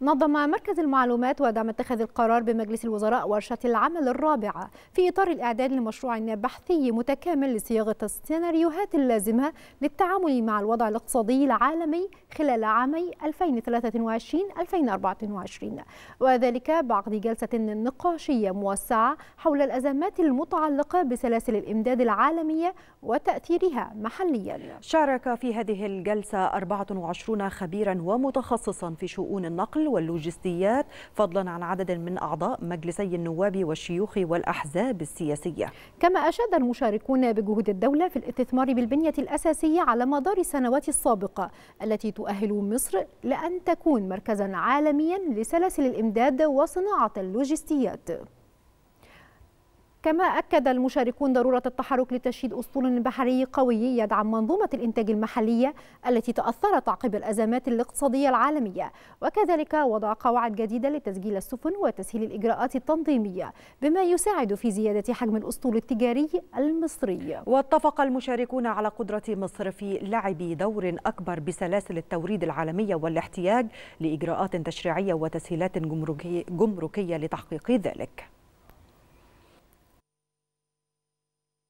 نظم مركز المعلومات ودعم اتخاذ القرار بمجلس الوزراء ورشة العمل الرابعة في إطار الإعداد لمشروع بحثي متكامل لصياغة السيناريوهات اللازمة للتعامل مع الوضع الاقتصادي العالمي خلال عامي 2023-2024 وذلك بعقد جلسة نقاشية موسعة حول الأزمات المتعلقة بسلاسل الإمداد العالمية وتأثيرها محليا شارك في هذه الجلسة 24 خبيرا ومتخصصا في شؤون النقل واللوجستيات فضلا عن عدد من أعضاء مجلسي النواب والشيوخ والأحزاب السياسية كما أشاد المشاركون بجهود الدولة في الاستثمار بالبنية الأساسية على مدار السنوات السابقة التي تؤهل مصر لأن تكون مركزا عالميا لسلاسل الإمداد وصناعة اللوجستيات كما أكد المشاركون ضرورة التحرك لتشييد أسطول بحري قوي يدعم منظومة الإنتاج المحلية التي تأثرت عقب الأزمات الاقتصادية العالمية وكذلك وضع قواعد جديدة لتسجيل السفن وتسهيل الإجراءات التنظيمية بما يساعد في زيادة حجم الأسطول التجاري المصري واتفق المشاركون على قدرة مصر في لعب دور أكبر بسلاسل التوريد العالمية والاحتياج لإجراءات تشريعية وتسهيلات جمركية لتحقيق ذلك